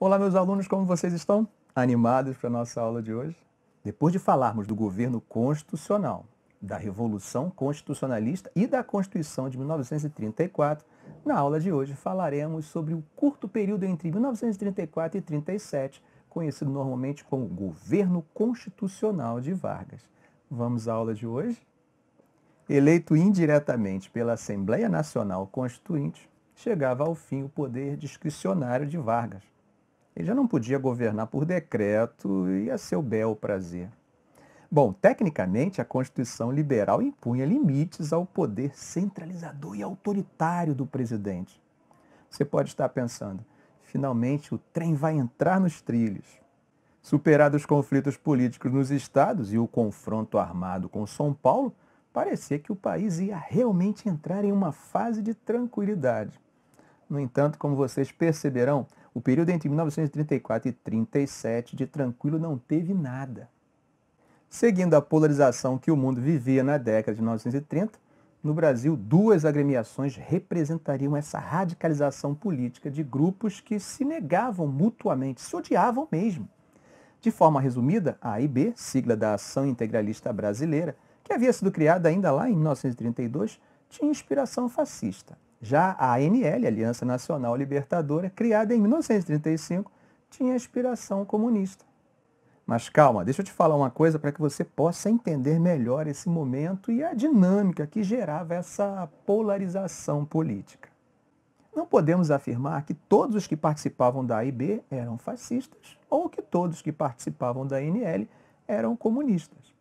Olá, meus alunos, como vocês estão? Animados para a nossa aula de hoje? Depois de falarmos do governo constitucional, da Revolução Constitucionalista e da Constituição de 1934, na aula de hoje falaremos sobre o curto período entre 1934 e 1937, conhecido normalmente como Governo Constitucional de Vargas. Vamos à aula de hoje? Eleito indiretamente pela Assembleia Nacional Constituinte, chegava ao fim o poder discricionário de Vargas ele já não podia governar por decreto e a seu bel prazer. Bom, tecnicamente, a Constituição liberal impunha limites ao poder centralizador e autoritário do presidente. Você pode estar pensando, finalmente o trem vai entrar nos trilhos. Superados os conflitos políticos nos estados e o confronto armado com São Paulo, parecia que o país ia realmente entrar em uma fase de tranquilidade. No entanto, como vocês perceberão, o período entre 1934 e 1937 de tranquilo não teve nada. Seguindo a polarização que o mundo vivia na década de 1930, no Brasil, duas agremiações representariam essa radicalização política de grupos que se negavam mutuamente, se odiavam mesmo. De forma resumida, a AIB, sigla da Ação Integralista Brasileira, que havia sido criada ainda lá em 1932, tinha inspiração fascista. Já a ANL, Aliança Nacional Libertadora, criada em 1935, tinha inspiração comunista. Mas calma, deixa eu te falar uma coisa para que você possa entender melhor esse momento e a dinâmica que gerava essa polarização política. Não podemos afirmar que todos os que participavam da AIB eram fascistas ou que todos que participavam da ANL eram comunistas.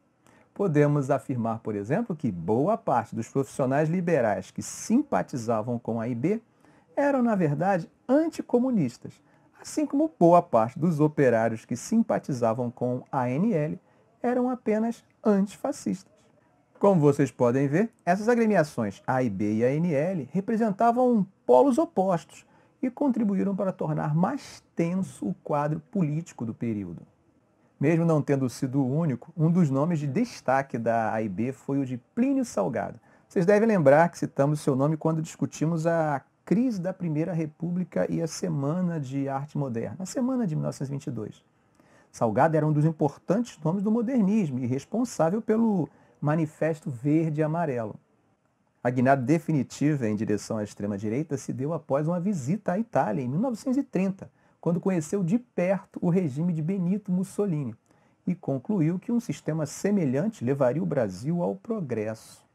Podemos afirmar, por exemplo, que boa parte dos profissionais liberais que simpatizavam com a IB eram, na verdade, anticomunistas, assim como boa parte dos operários que simpatizavam com a ANL eram apenas antifascistas. Como vocês podem ver, essas agremiações A e B e ANL representavam polos opostos e contribuíram para tornar mais tenso o quadro político do período. Mesmo não tendo sido o único, um dos nomes de destaque da AIB foi o de Plínio Salgado. Vocês devem lembrar que citamos seu nome quando discutimos a crise da Primeira República e a Semana de Arte Moderna, a Semana de 1922. Salgado era um dos importantes nomes do modernismo e responsável pelo Manifesto Verde e Amarelo. A guinada definitiva em direção à extrema-direita se deu após uma visita à Itália, em 1930, quando conheceu de perto o regime de Benito Mussolini e concluiu que um sistema semelhante levaria o Brasil ao progresso.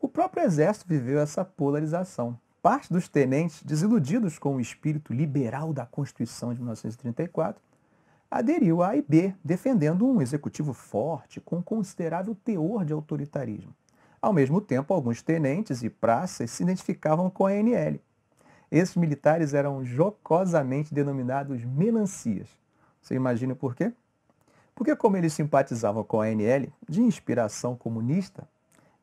O próprio exército viveu essa polarização. Parte dos tenentes, desiludidos com o espírito liberal da Constituição de 1934, aderiu à AIB, defendendo um executivo forte, com considerável teor de autoritarismo. Ao mesmo tempo, alguns tenentes e praças se identificavam com a ANL, esses militares eram jocosamente denominados melancias. Você imagina por quê? Porque, como eles simpatizavam com a NL, de inspiração comunista,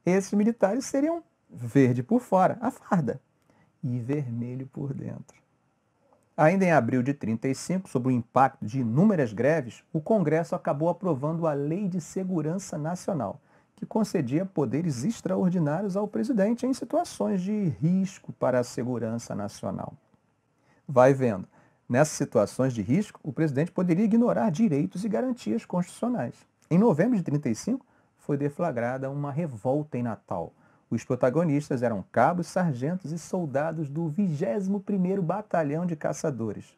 esses militares seriam verde por fora, a farda, e vermelho por dentro. Ainda em abril de 35, sob o impacto de inúmeras greves, o Congresso acabou aprovando a Lei de Segurança Nacional, que concedia poderes extraordinários ao presidente em situações de risco para a segurança nacional. Vai vendo, nessas situações de risco, o presidente poderia ignorar direitos e garantias constitucionais. Em novembro de 1935, foi deflagrada uma revolta em Natal. Os protagonistas eram cabos, sargentos e soldados do 21º Batalhão de Caçadores.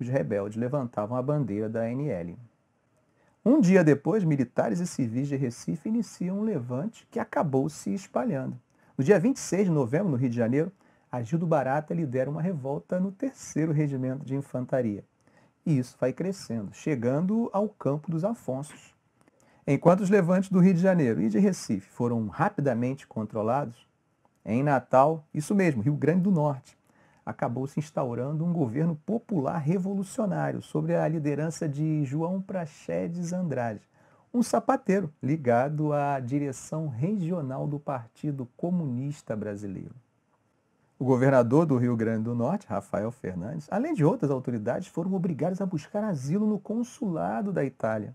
Os rebeldes levantavam a bandeira da NL. Um dia depois, militares e civis de Recife iniciam um levante que acabou se espalhando. No dia 26 de novembro, no Rio de Janeiro, Agildo Barata lidera uma revolta no terceiro regimento de infantaria. E isso vai crescendo, chegando ao campo dos Afonsos. Enquanto os levantes do Rio de Janeiro e de Recife foram rapidamente controlados, em Natal, isso mesmo, Rio Grande do Norte, acabou se instaurando um governo popular revolucionário sobre a liderança de João Praxedes Andrade, um sapateiro ligado à direção regional do Partido Comunista Brasileiro. O governador do Rio Grande do Norte, Rafael Fernandes, além de outras autoridades, foram obrigados a buscar asilo no consulado da Itália.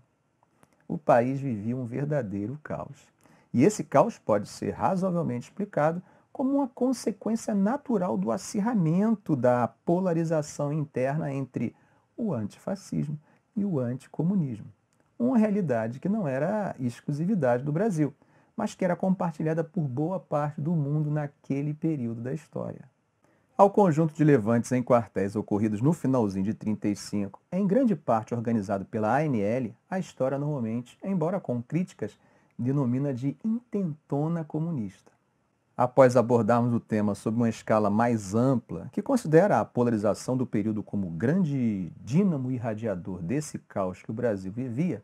O país vivia um verdadeiro caos. E esse caos pode ser razoavelmente explicado como uma consequência natural do acirramento da polarização interna entre o antifascismo e o anticomunismo. Uma realidade que não era exclusividade do Brasil, mas que era compartilhada por boa parte do mundo naquele período da história. Ao conjunto de levantes em quartéis ocorridos no finalzinho de 35, em grande parte organizado pela ANL, a história normalmente, embora com críticas, denomina de intentona comunista após abordarmos o tema sobre uma escala mais ampla, que considera a polarização do período como grande dínamo irradiador desse caos que o Brasil vivia,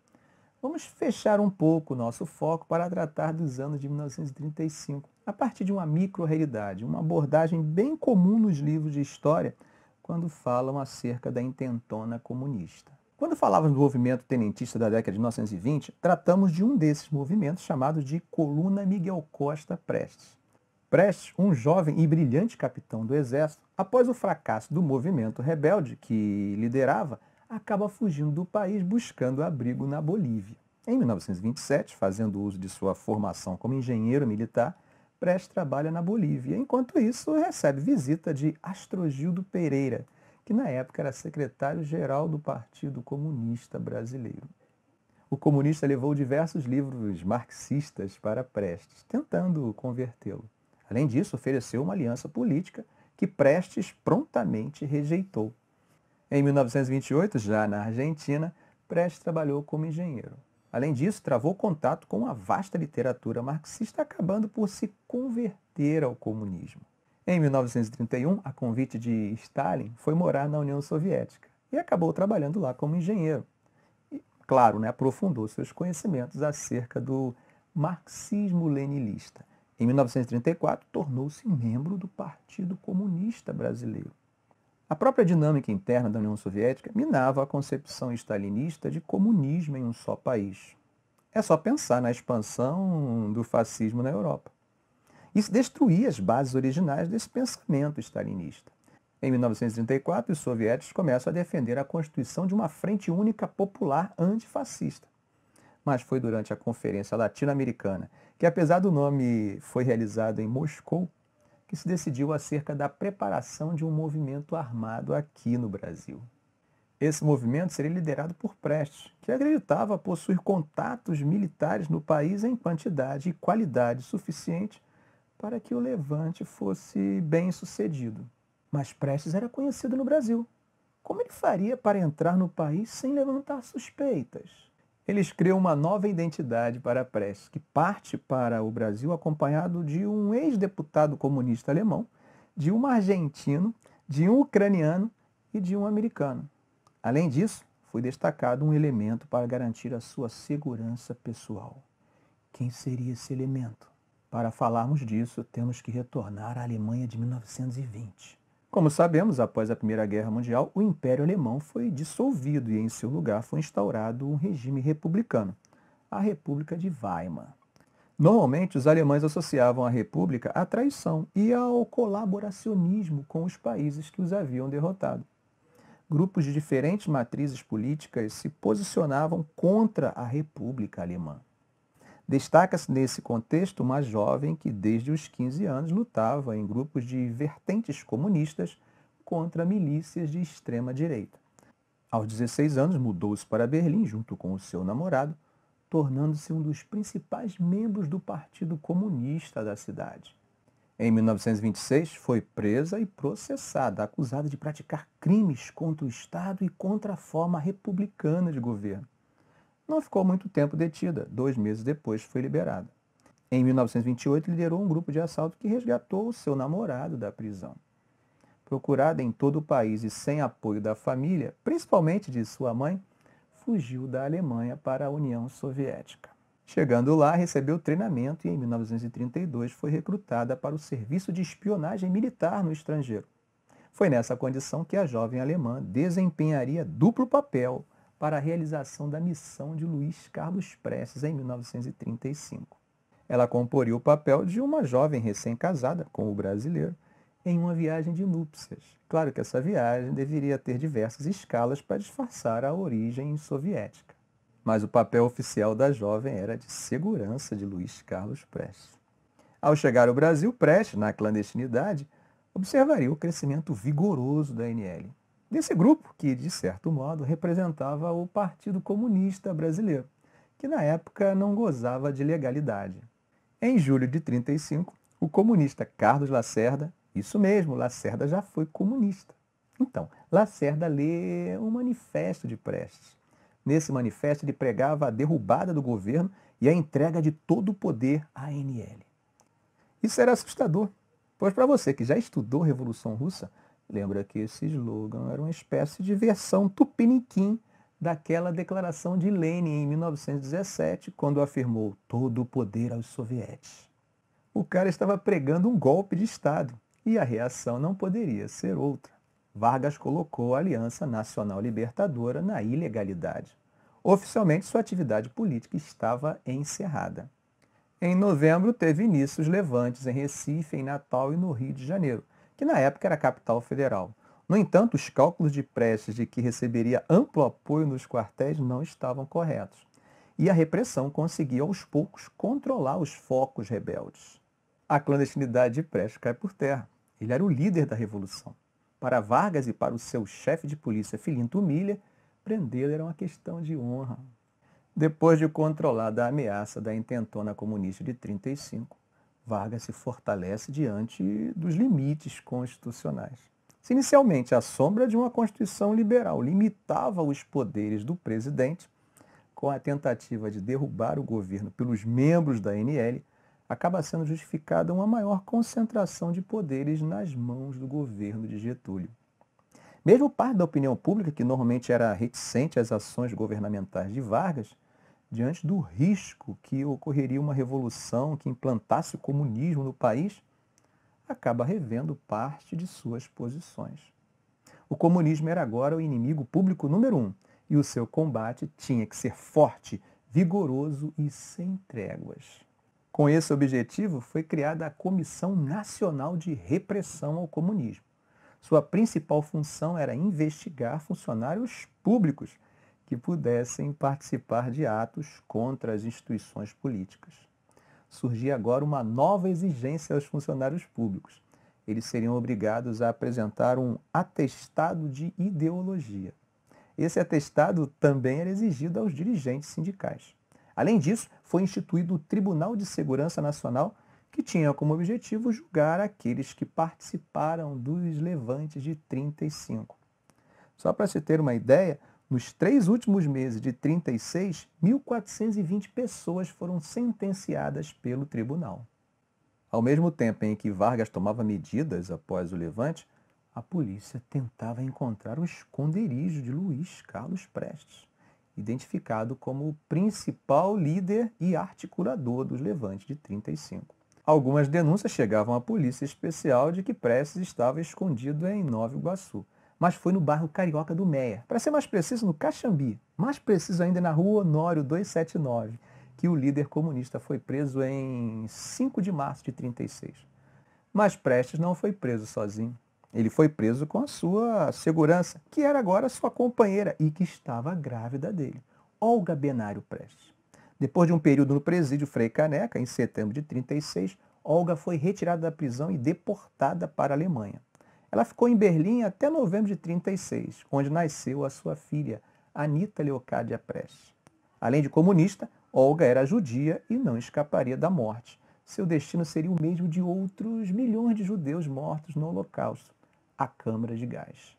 vamos fechar um pouco o nosso foco para tratar dos anos de 1935, a partir de uma micro-realidade, uma abordagem bem comum nos livros de história quando falam acerca da intentona comunista. Quando falávamos do movimento tenentista da década de 1920, tratamos de um desses movimentos chamado de Coluna Miguel Costa Prestes. Prestes, um jovem e brilhante capitão do exército, após o fracasso do movimento rebelde que liderava, acaba fugindo do país buscando abrigo na Bolívia. Em 1927, fazendo uso de sua formação como engenheiro militar, Prestes trabalha na Bolívia. Enquanto isso, recebe visita de Astrogildo Pereira, que na época era secretário-geral do Partido Comunista Brasileiro. O comunista levou diversos livros marxistas para Prestes, tentando convertê-lo. Além disso, ofereceu uma aliança política que Prestes prontamente rejeitou. Em 1928, já na Argentina, Prestes trabalhou como engenheiro. Além disso, travou contato com a vasta literatura marxista, acabando por se converter ao comunismo. Em 1931, a convite de Stalin, foi morar na União Soviética e acabou trabalhando lá como engenheiro. E, claro, né, aprofundou seus conhecimentos acerca do marxismo leninista em 1934, tornou-se membro do Partido Comunista Brasileiro. A própria dinâmica interna da União Soviética minava a concepção stalinista de comunismo em um só país. É só pensar na expansão do fascismo na Europa. Isso destruía as bases originais desse pensamento stalinista. Em 1934, os soviéticos começam a defender a constituição de uma frente única popular antifascista. Mas foi durante a Conferência Latino-Americana, que apesar do nome foi realizado em Moscou, que se decidiu acerca da preparação de um movimento armado aqui no Brasil. Esse movimento seria liderado por Prestes, que acreditava possuir contatos militares no país em quantidade e qualidade suficiente para que o levante fosse bem sucedido. Mas Prestes era conhecido no Brasil. Como ele faria para entrar no país sem levantar suspeitas? eles criam uma nova identidade para a Prestes, que parte para o Brasil acompanhado de um ex-deputado comunista alemão, de um argentino, de um ucraniano e de um americano. Além disso, foi destacado um elemento para garantir a sua segurança pessoal. Quem seria esse elemento? Para falarmos disso, temos que retornar à Alemanha de 1920. Como sabemos, após a Primeira Guerra Mundial, o Império Alemão foi dissolvido e, em seu lugar, foi instaurado um regime republicano, a República de Weimar. Normalmente, os alemães associavam a República à traição e ao colaboracionismo com os países que os haviam derrotado. Grupos de diferentes matrizes políticas se posicionavam contra a República Alemã. Destaca-se nesse contexto uma jovem que, desde os 15 anos, lutava em grupos de vertentes comunistas contra milícias de extrema-direita. Aos 16 anos, mudou-se para Berlim junto com o seu namorado, tornando-se um dos principais membros do Partido Comunista da cidade. Em 1926, foi presa e processada, acusada de praticar crimes contra o Estado e contra a forma republicana de governo. Não ficou muito tempo detida, dois meses depois foi liberada. Em 1928, liderou um grupo de assalto que resgatou o seu namorado da prisão. Procurada em todo o país e sem apoio da família, principalmente de sua mãe, fugiu da Alemanha para a União Soviética. Chegando lá, recebeu treinamento e em 1932 foi recrutada para o serviço de espionagem militar no estrangeiro. Foi nessa condição que a jovem alemã desempenharia duplo papel para a realização da missão de Luiz Carlos Prestes em 1935. Ela comporia o papel de uma jovem recém-casada com o brasileiro em uma viagem de núpcias. Claro que essa viagem deveria ter diversas escalas para disfarçar a origem soviética. Mas o papel oficial da jovem era de segurança de Luiz Carlos Prestes. Ao chegar ao Brasil, Prestes, na clandestinidade, observaria o crescimento vigoroso da NL desse grupo que, de certo modo, representava o Partido Comunista Brasileiro, que na época não gozava de legalidade. Em julho de 1935, o comunista Carlos Lacerda, isso mesmo, Lacerda já foi comunista. Então, Lacerda lê um manifesto de Prestes. Nesse manifesto, ele pregava a derrubada do governo e a entrega de todo o poder à ANL. Isso era assustador, pois para você que já estudou Revolução Russa, Lembra que esse slogan era uma espécie de versão tupiniquim daquela declaração de Lenin em 1917, quando afirmou todo o poder aos sovietes. O cara estava pregando um golpe de Estado e a reação não poderia ser outra. Vargas colocou a Aliança Nacional Libertadora na ilegalidade. Oficialmente, sua atividade política estava encerrada. Em novembro, teve início os levantes em Recife, em Natal e no Rio de Janeiro que na época era capital federal. No entanto, os cálculos de Prestes de que receberia amplo apoio nos quartéis não estavam corretos. E a repressão conseguia aos poucos controlar os focos rebeldes. A clandestinidade de Prestes cai por terra. Ele era o líder da revolução. Para Vargas e para o seu chefe de polícia, Filinto Milha, prendê-lo era uma questão de honra. Depois de controlada a ameaça da intentona comunista de 35, Vargas se fortalece diante dos limites constitucionais. Se inicialmente a sombra de uma Constituição liberal limitava os poderes do presidente, com a tentativa de derrubar o governo pelos membros da NL, acaba sendo justificada uma maior concentração de poderes nas mãos do governo de Getúlio. Mesmo parte da opinião pública, que normalmente era reticente às ações governamentais de Vargas, diante do risco que ocorreria uma revolução que implantasse o comunismo no país, acaba revendo parte de suas posições. O comunismo era agora o inimigo público número um, e o seu combate tinha que ser forte, vigoroso e sem tréguas. Com esse objetivo, foi criada a Comissão Nacional de Repressão ao Comunismo. Sua principal função era investigar funcionários públicos que pudessem participar de atos contra as instituições políticas. Surgia agora uma nova exigência aos funcionários públicos. Eles seriam obrigados a apresentar um atestado de ideologia. Esse atestado também era exigido aos dirigentes sindicais. Além disso, foi instituído o Tribunal de Segurança Nacional, que tinha como objetivo julgar aqueles que participaram dos levantes de 35. Só para se ter uma ideia, nos três últimos meses de 36, 1.420 pessoas foram sentenciadas pelo tribunal. Ao mesmo tempo em que Vargas tomava medidas após o levante, a polícia tentava encontrar o esconderijo de Luiz Carlos Prestes, identificado como o principal líder e articulador dos levantes de 35. Algumas denúncias chegavam à polícia especial de que Prestes estava escondido em Nova Iguaçu, mas foi no bairro Carioca do Meia. Para ser mais preciso, no Caxambi. Mais preciso ainda, é na rua Honório 279, que o líder comunista foi preso em 5 de março de 36. Mas Prestes não foi preso sozinho. Ele foi preso com a sua segurança, que era agora sua companheira e que estava grávida dele, Olga Benário Prestes. Depois de um período no presídio Frei Caneca, em setembro de 36, Olga foi retirada da prisão e deportada para a Alemanha. Ela ficou em Berlim até novembro de 36, onde nasceu a sua filha, Anita Leocádia Prest. Além de comunista, Olga era judia e não escaparia da morte. Seu destino seria o mesmo de outros milhões de judeus mortos no Holocausto a câmara de gás.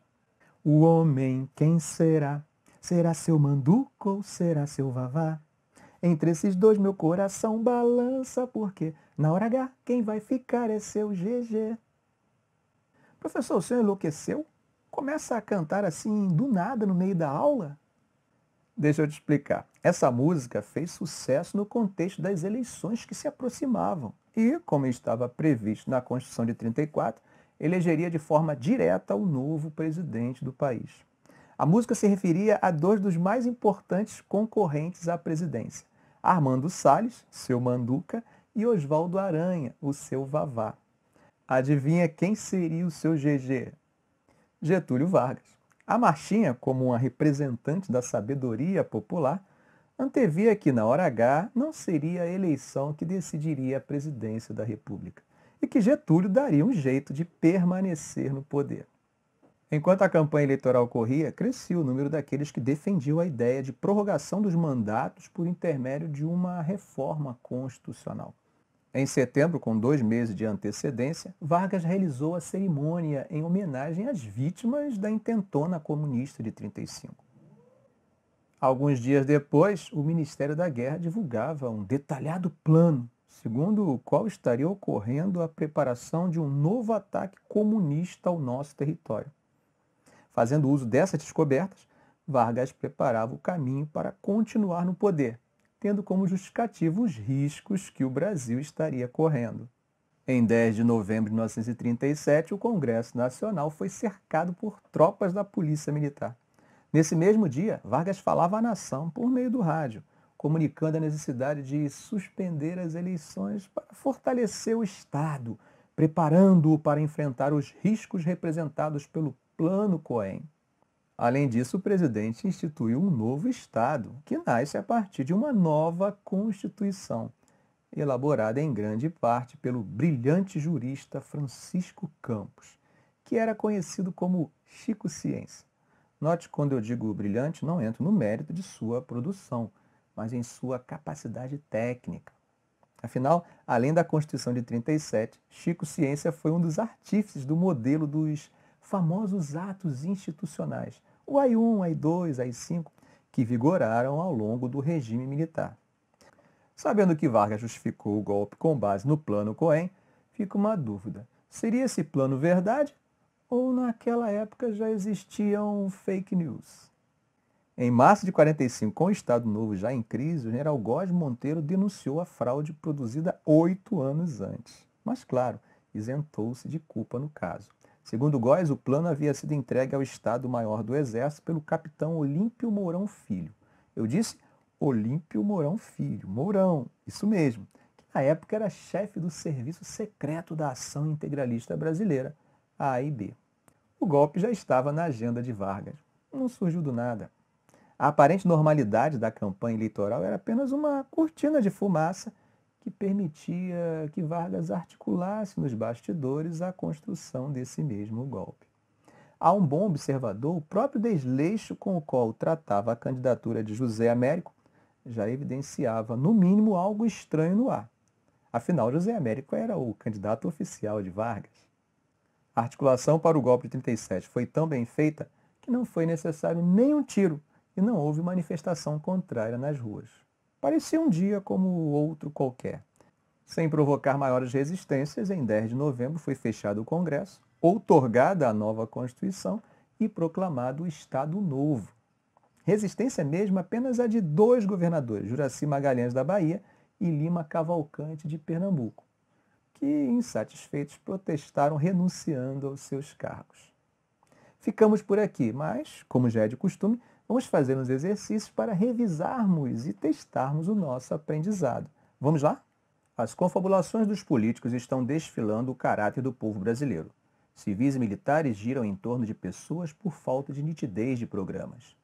O homem, quem será? Será seu manduco ou será seu vavá? Entre esses dois meu coração balança, porque na hora H quem vai ficar é seu GG. Professor, o senhor enlouqueceu? Começa a cantar assim do nada no meio da aula? Deixa eu te explicar. Essa música fez sucesso no contexto das eleições que se aproximavam. E, como estava previsto na Constituição de 34, elegeria de forma direta o novo presidente do país. A música se referia a dois dos mais importantes concorrentes à presidência: Armando Salles, seu Manduca, e Oswaldo Aranha, o seu Vavá. Adivinha quem seria o seu GG? Getúlio Vargas. A marchinha, como uma representante da sabedoria popular, antevia que na hora H não seria a eleição que decidiria a presidência da República e que Getúlio daria um jeito de permanecer no poder. Enquanto a campanha eleitoral corria, crescia o número daqueles que defendiam a ideia de prorrogação dos mandatos por intermédio de uma reforma constitucional. Em setembro, com dois meses de antecedência, Vargas realizou a cerimônia em homenagem às vítimas da intentona comunista de 35. Alguns dias depois, o Ministério da Guerra divulgava um detalhado plano segundo o qual estaria ocorrendo a preparação de um novo ataque comunista ao nosso território. Fazendo uso dessas descobertas, Vargas preparava o caminho para continuar no poder, tendo como justificativo os riscos que o Brasil estaria correndo. Em 10 de novembro de 1937, o Congresso Nacional foi cercado por tropas da Polícia Militar. Nesse mesmo dia, Vargas falava à nação por meio do rádio, comunicando a necessidade de suspender as eleições para fortalecer o Estado, preparando-o para enfrentar os riscos representados pelo Plano Cohen. Além disso, o presidente instituiu um novo Estado, que nasce a partir de uma nova Constituição, elaborada em grande parte pelo brilhante jurista Francisco Campos, que era conhecido como Chico Ciência. Note quando eu digo brilhante, não entro no mérito de sua produção, mas em sua capacidade técnica. Afinal, além da Constituição de 37, Chico Ciência foi um dos artífices do modelo dos famosos atos institucionais, o AI-1, AI-2, AI-5, que vigoraram ao longo do regime militar. Sabendo que Vargas justificou o golpe com base no plano Cohen, fica uma dúvida. Seria esse plano verdade ou naquela época já existiam fake news? Em março de 45, com o Estado Novo já em crise, o general Góes Monteiro denunciou a fraude produzida oito anos antes. Mas, claro, isentou-se de culpa no caso. Segundo Góes, o plano havia sido entregue ao Estado-Maior do Exército pelo capitão Olímpio Mourão Filho. Eu disse Olímpio Mourão Filho, Mourão, isso mesmo, que na época era chefe do Serviço Secreto da Ação Integralista Brasileira, a AIB. O golpe já estava na agenda de Vargas. Não surgiu do nada. A aparente normalidade da campanha eleitoral era apenas uma cortina de fumaça que permitia que Vargas articulasse nos bastidores a construção desse mesmo golpe. A um bom observador, o próprio desleixo com o qual tratava a candidatura de José Américo já evidenciava, no mínimo, algo estranho no ar. Afinal, José Américo era o candidato oficial de Vargas. A articulação para o golpe de 37 foi tão bem feita que não foi necessário nenhum tiro e não houve manifestação contrária nas ruas. Parecia um dia como outro qualquer. Sem provocar maiores resistências, em 10 de novembro foi fechado o Congresso, outorgada a nova Constituição e proclamado o Estado Novo. Resistência é mesmo apenas a de dois governadores, Juraci Magalhães da Bahia e Lima Cavalcante de Pernambuco, que, insatisfeitos, protestaram renunciando aos seus cargos. Ficamos por aqui, mas, como já é de costume, Vamos fazer uns exercícios para revisarmos e testarmos o nosso aprendizado. Vamos lá? As confabulações dos políticos estão desfilando o caráter do povo brasileiro. Civis e militares giram em torno de pessoas por falta de nitidez de programas.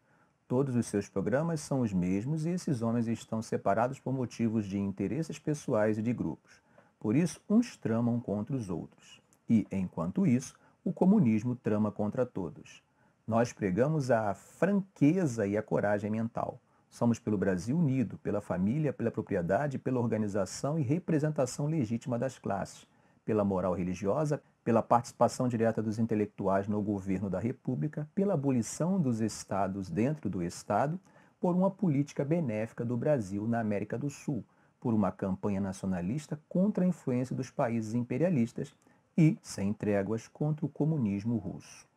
Todos os seus programas são os mesmos e esses homens estão separados por motivos de interesses pessoais e de grupos. Por isso, uns tramam contra os outros. E, enquanto isso, o comunismo trama contra todos. Nós pregamos a franqueza e a coragem mental. Somos pelo Brasil unido, pela família, pela propriedade, pela organização e representação legítima das classes, pela moral religiosa, pela participação direta dos intelectuais no governo da República, pela abolição dos estados dentro do Estado, por uma política benéfica do Brasil na América do Sul, por uma campanha nacionalista contra a influência dos países imperialistas e, sem tréguas, contra o comunismo russo.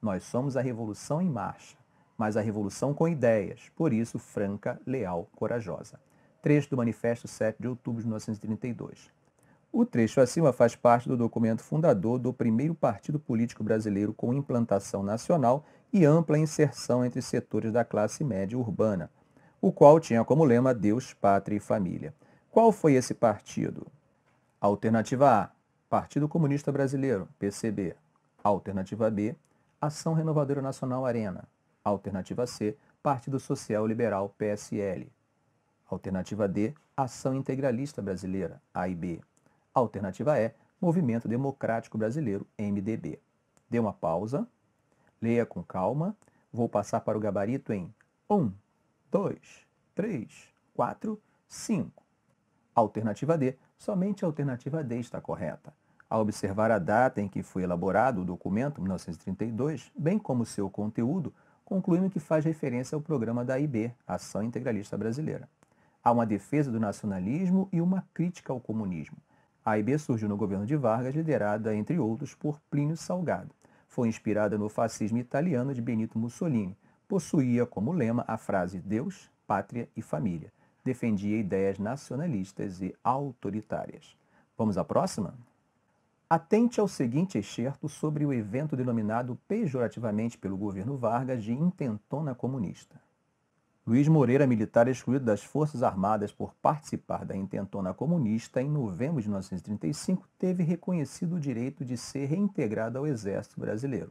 Nós somos a revolução em marcha, mas a revolução com ideias, por isso franca, leal, corajosa. Trecho do Manifesto 7 de outubro de 1932. O trecho acima faz parte do documento fundador do primeiro partido político brasileiro com implantação nacional e ampla inserção entre setores da classe média urbana, o qual tinha como lema Deus, Pátria e Família. Qual foi esse partido? Alternativa A, Partido Comunista Brasileiro, PCB. Alternativa B, Ação Renovadora Nacional Arena. Alternativa C, Partido Social Liberal PSL. Alternativa D, Ação Integralista Brasileira, A e B. Alternativa E, Movimento Democrático Brasileiro, MDB. Dê uma pausa, leia com calma. Vou passar para o gabarito em 1, 2, 3, 4, 5. Alternativa D, somente a alternativa D está correta. Ao observar a data em que foi elaborado o documento, 1932, bem como seu conteúdo, concluímos que faz referência ao programa da AIB, Ação Integralista Brasileira. Há uma defesa do nacionalismo e uma crítica ao comunismo. A AIB surgiu no governo de Vargas, liderada, entre outros, por Plínio Salgado. Foi inspirada no fascismo italiano de Benito Mussolini. Possuía como lema a frase Deus, Pátria e Família. Defendia ideias nacionalistas e autoritárias. Vamos à próxima? Atente ao seguinte excerto sobre o evento denominado pejorativamente pelo governo Vargas de intentona comunista. Luiz Moreira, militar excluído das Forças Armadas por participar da intentona comunista em novembro de 1935, teve reconhecido o direito de ser reintegrado ao Exército Brasileiro.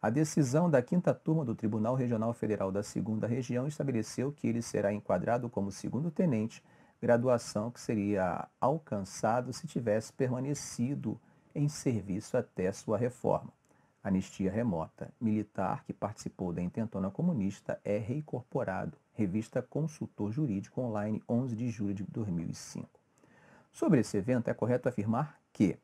A decisão da quinta turma do Tribunal Regional Federal da Segunda Região estabeleceu que ele será enquadrado como segundo tenente graduação que seria alcançado se tivesse permanecido em serviço até sua reforma. Anistia remota. Militar que participou da intentona comunista é reincorporado. Revista Consultor Jurídico Online, 11 de julho de 2005. Sobre esse evento, é correto afirmar que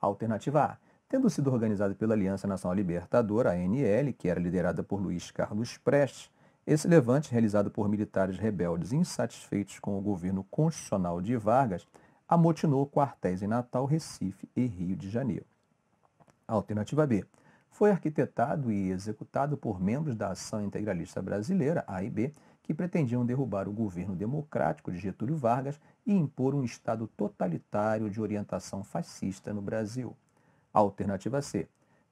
Alternativa A. Tendo sido organizado pela Aliança Nacional Libertadora, ANL, que era liderada por Luiz Carlos Prestes, esse levante, realizado por militares rebeldes insatisfeitos com o governo constitucional de Vargas, amotinou quartéis em Natal, Recife e Rio de Janeiro. Alternativa B. Foi arquitetado e executado por membros da Ação Integralista Brasileira, AIB, que pretendiam derrubar o governo democrático de Getúlio Vargas e impor um Estado totalitário de orientação fascista no Brasil. Alternativa C.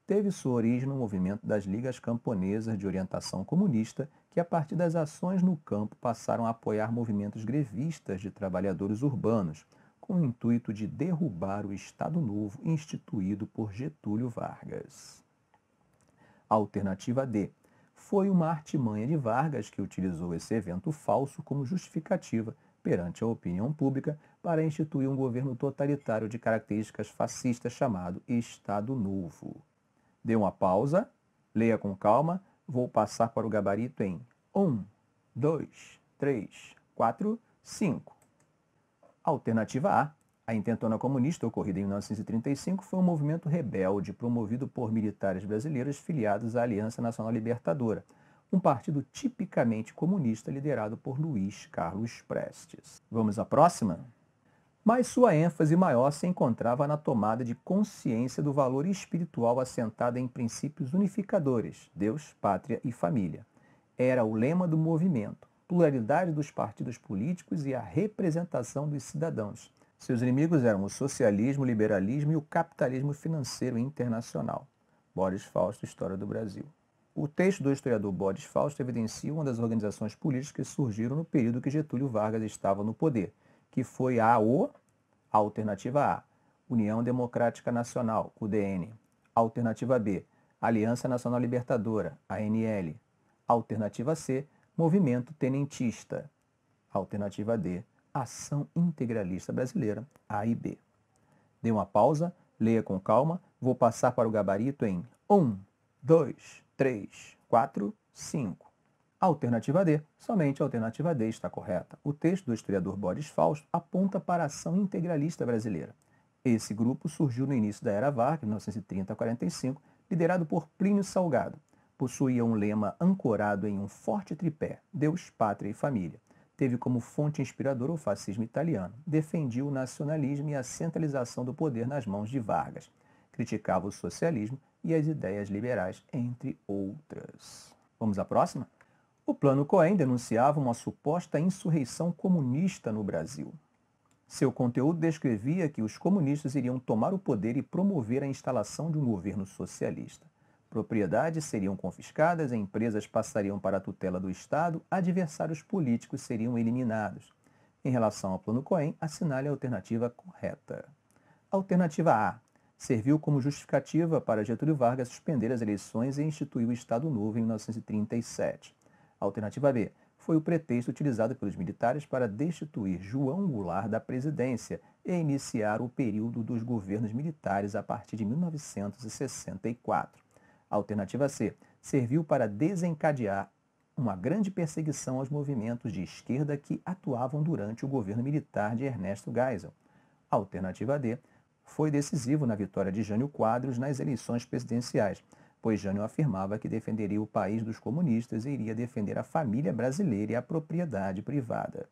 Teve sua origem no movimento das Ligas Camponesas de Orientação Comunista que, a partir das ações no campo, passaram a apoiar movimentos grevistas de trabalhadores urbanos, com o intuito de derrubar o Estado Novo instituído por Getúlio Vargas. Alternativa D. Foi uma artimanha de Vargas que utilizou esse evento falso como justificativa perante a opinião pública para instituir um governo totalitário de características fascistas chamado Estado Novo. Dê uma pausa, leia com calma vou passar para o gabarito em 1, 2, 3, 4, 5. Alternativa A. A intentona comunista, ocorrida em 1935, foi um movimento rebelde promovido por militares brasileiros filiados à Aliança Nacional Libertadora, um partido tipicamente comunista liderado por Luiz Carlos Prestes. Vamos à próxima? mas sua ênfase maior se encontrava na tomada de consciência do valor espiritual assentada em princípios unificadores, Deus, pátria e família. Era o lema do movimento, pluralidade dos partidos políticos e a representação dos cidadãos. Seus inimigos eram o socialismo, o liberalismo e o capitalismo financeiro internacional. Boris Fausto, História do Brasil. O texto do historiador Boris Fausto evidencia uma das organizações políticas que surgiram no período que Getúlio Vargas estava no poder, que foi a o alternativa A, União Democrática Nacional, UDN. Alternativa B, Aliança Nacional Libertadora, ANL. Alternativa C, Movimento Tenentista. Alternativa D, Ação Integralista Brasileira, A e B. Dê uma pausa, leia com calma, vou passar para o gabarito em 1, 2, 3, 4, 5 alternativa D, somente a alternativa D está correta. O texto do historiador Boris Fausto aponta para a ação integralista brasileira. Esse grupo surgiu no início da Era Vargas, 1930 a 45, liderado por Plínio Salgado. Possuía um lema ancorado em um forte tripé, Deus, Pátria e Família. Teve como fonte inspiradora o fascismo italiano. Defendia o nacionalismo e a centralização do poder nas mãos de Vargas. Criticava o socialismo e as ideias liberais, entre outras. Vamos à próxima? O Plano Cohen denunciava uma suposta insurreição comunista no Brasil. Seu conteúdo descrevia que os comunistas iriam tomar o poder e promover a instalação de um governo socialista. Propriedades seriam confiscadas, empresas passariam para a tutela do Estado, adversários políticos seriam eliminados. Em relação ao Plano Cohen, assinale a alternativa correta. Alternativa A. Serviu como justificativa para Getúlio Vargas suspender as eleições e instituir o Estado Novo em 1937. Alternativa B. Foi o pretexto utilizado pelos militares para destituir João Goulart da presidência e iniciar o período dos governos militares a partir de 1964. Alternativa C. Serviu para desencadear uma grande perseguição aos movimentos de esquerda que atuavam durante o governo militar de Ernesto Geisel. Alternativa D. Foi decisivo na vitória de Jânio Quadros nas eleições presidenciais pois Jânio afirmava que defenderia o país dos comunistas e iria defender a família brasileira e a propriedade privada.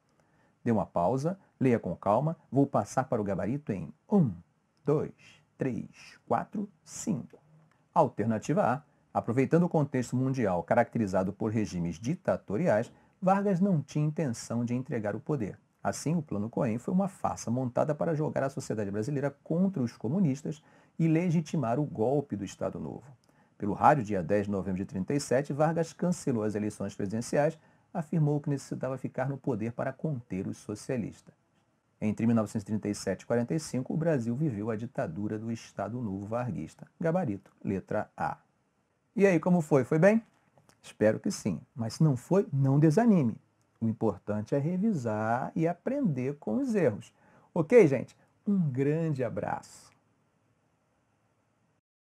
Dê uma pausa, leia com calma, vou passar para o gabarito em 1, 2, 3, 4, 5. Alternativa A. Aproveitando o contexto mundial caracterizado por regimes ditatoriais, Vargas não tinha intenção de entregar o poder. Assim, o Plano Cohen foi uma farsa montada para jogar a sociedade brasileira contra os comunistas e legitimar o golpe do Estado Novo. Pelo rádio, dia 10 de novembro de 37, Vargas cancelou as eleições presidenciais, afirmou que necessitava ficar no poder para conter os socialistas. Entre 1937 e 45, o Brasil viveu a ditadura do Estado Novo Varguista. Gabarito, letra A. E aí, como foi? Foi bem? Espero que sim. Mas se não foi, não desanime. O importante é revisar e aprender com os erros. Ok, gente? Um grande abraço.